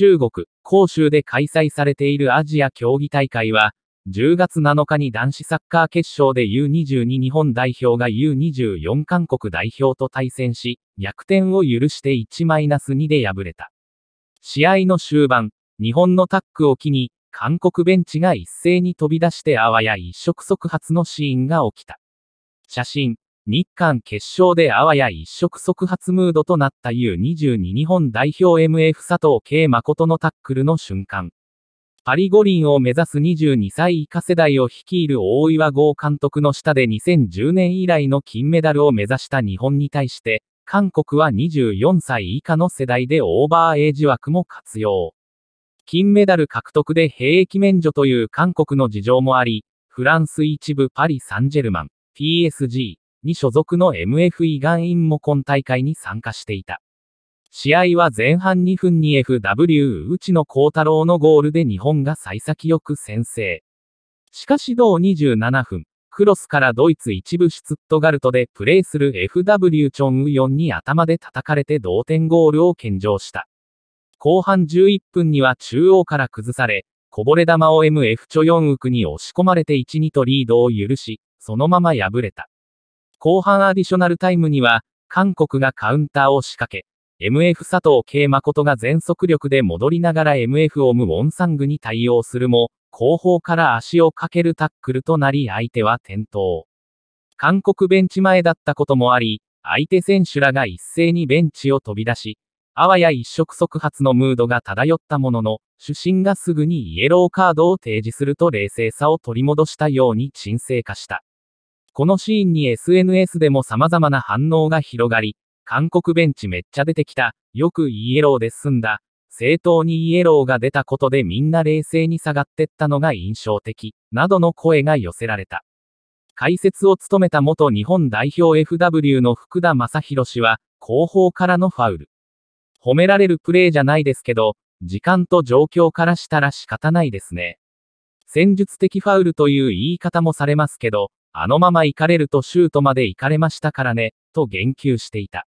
中国、広州で開催されているアジア競技大会は、10月7日に男子サッカー決勝で U22 日本代表が U24 韓国代表と対戦し、逆転を許して1-2で敗れた。試合の終盤、日本のタックを機に、韓国ベンチが一斉に飛び出してあわや一触即発のシーンが起きた。写真、日韓決勝であわや一触即発ムードとなった U22 日本代表 MF 佐藤圭誠のタックルの瞬間。パリ五輪を目指す22歳以下世代を率いる大岩剛監督の下で2010年以来の金メダルを目指した日本に対して、韓国は24歳以下の世代でオーバーエイジ枠も活用。金メダル獲得で兵役免除という韓国の事情もあり、フランス一部パリ・サンジェルマン、PSG、に所属の m f イガンインも今大会に参加していた。試合は前半2分に FW 内野幸太郎のゴールで日本が幸先よく先制。しかし同27分、クロスからドイツ一部シュツットガルトでプレーする FW チョンウヨンに頭で叩かれて同点ゴールを献上した。後半11分には中央から崩され、こぼれ球を MF チョヨンウクに押し込まれて1-2とリードを許し、そのまま敗れた。後半アディショナルタイムには、韓国がカウンターを仕掛け、MF 佐藤慶誠が全速力で戻りながら MF オム・ウォンサングに対応するも、後方から足をかけるタックルとなり相手は転倒。韓国ベンチ前だったこともあり、相手選手らが一斉にベンチを飛び出し、あわや一触即発のムードが漂ったものの、主審がすぐにイエローカードを提示すると冷静さを取り戻したように沈静化した。このシーンに SNS でも様々な反応が広がり、韓国ベンチめっちゃ出てきた、よくイエローで済んだ、正当にイエローが出たことでみんな冷静に下がってったのが印象的、などの声が寄せられた。解説を務めた元日本代表 FW の福田正宏氏は、後方からのファウル。褒められるプレーじゃないですけど、時間と状況からしたら仕方ないですね。戦術的ファウルという言い方もされますけど、あのまま行かれるとシュートまで行かれましたからね、と言及していた。